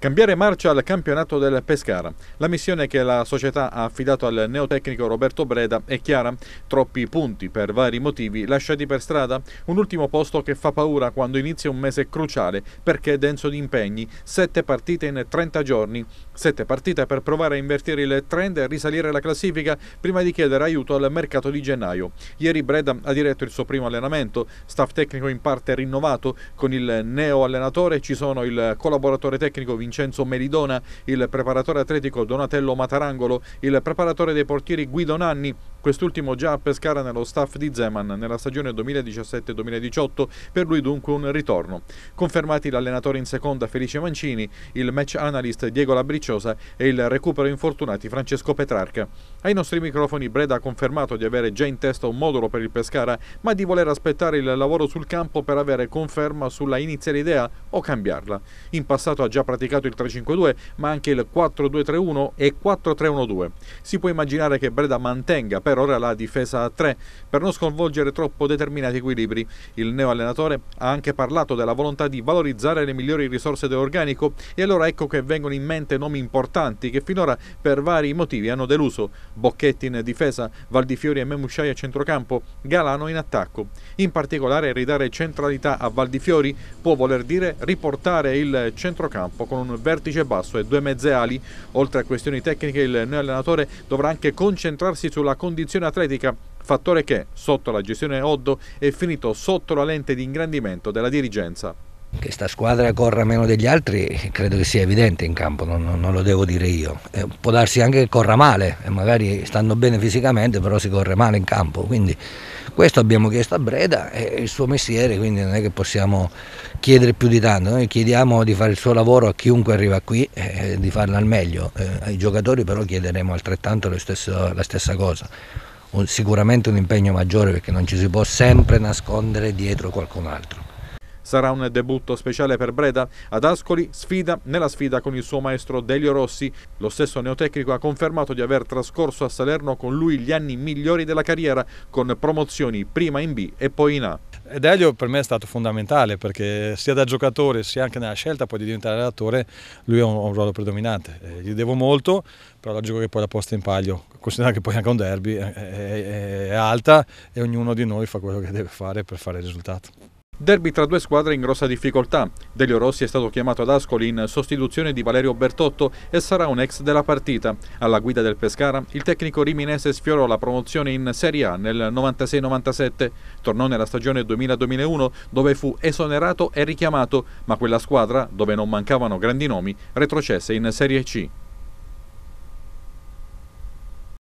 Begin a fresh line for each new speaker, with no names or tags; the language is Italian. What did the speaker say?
Cambiare marcia al campionato del Pescara. La missione che la società ha affidato al neotecnico Roberto Breda è chiara. Troppi punti per vari motivi lasciati per strada. Un ultimo posto che fa paura quando inizia un mese cruciale perché è denso di impegni. Sette partite in 30 giorni. Sette partite per provare a invertire il trend e risalire la classifica prima di chiedere aiuto al mercato di gennaio. Ieri Breda ha diretto il suo primo allenamento. Staff tecnico in parte rinnovato. Con il neo allenatore ci sono il collaboratore tecnico Vincenzo Vincenzo Meridona, il preparatore atletico Donatello Matarangolo, il preparatore dei portieri Guido Nanni, Quest'ultimo già a Pescara nello staff di Zeman nella stagione 2017-2018, per lui dunque un ritorno. Confermati l'allenatore in seconda Felice Mancini, il match analyst Diego Labricciosa e il recupero infortunati Francesco Petrarca. Ai nostri microfoni Breda ha confermato di avere già in testa un modulo per il Pescara, ma di voler aspettare il lavoro sul campo per avere conferma sulla iniziale idea o cambiarla. In passato ha già praticato il 3-5-2, ma anche il 4-2-3-1 e 4-3-1-2. Si può immaginare che Breda mantenga per per ora la difesa a 3 per non sconvolgere troppo determinati equilibri. Il neo allenatore ha anche parlato della volontà di valorizzare le migliori risorse dell'organico e allora ecco che vengono in mente nomi importanti che finora per vari motivi hanno deluso. Bocchetti in difesa, Valdifiori e Memusciai a centrocampo, Galano in attacco. In particolare ridare centralità a Valdifiori può voler dire riportare il centrocampo con un vertice basso e due mezze ali. Oltre a questioni tecniche il neo allenatore dovrà anche concentrarsi sulla condizione condizione atletica, fattore che, sotto la gestione Oddo, è finito sotto la lente di ingrandimento della dirigenza.
Che sta squadra corra meno degli altri credo che sia evidente in campo, non, non lo devo dire io. Eh, può darsi anche che corra male, eh, magari stanno bene fisicamente, però si corre male in campo. Quindi questo abbiamo chiesto a Breda, è il suo mestiere, quindi non è che possiamo chiedere più di tanto. Noi chiediamo di fare il suo lavoro a chiunque arriva qui, eh, di farlo al meglio. Eh, ai giocatori però chiederemo altrettanto stesso, la stessa cosa. Un, sicuramente un impegno maggiore perché non ci si può sempre nascondere dietro qualcun altro.
Sarà un debutto speciale per Breda? Ad Ascoli sfida nella sfida con il suo maestro Delio Rossi. Lo stesso neotecnico ha confermato di aver trascorso a Salerno con lui gli anni migliori della carriera, con promozioni prima in B e poi in A.
Delio per me è stato fondamentale perché sia da giocatore sia anche nella scelta poi di diventare allenatore lui ha un, un, ruolo predominante. Eh, gli devo molto, però logico che poi la posta in palio, considerando che poi anche un derby è, è, è alta e ognuno di noi fa quello che deve fare per fare il risultato.
Derby tra due squadre in grossa difficoltà. Delio Rossi è stato chiamato ad Ascoli in sostituzione di Valerio Bertotto e sarà un ex della partita. Alla guida del Pescara, il tecnico riminese sfiorò la promozione in Serie A nel 96-97. Tornò nella stagione 2000-2001 dove fu esonerato e richiamato, ma quella squadra, dove non mancavano grandi nomi, retrocesse in Serie C.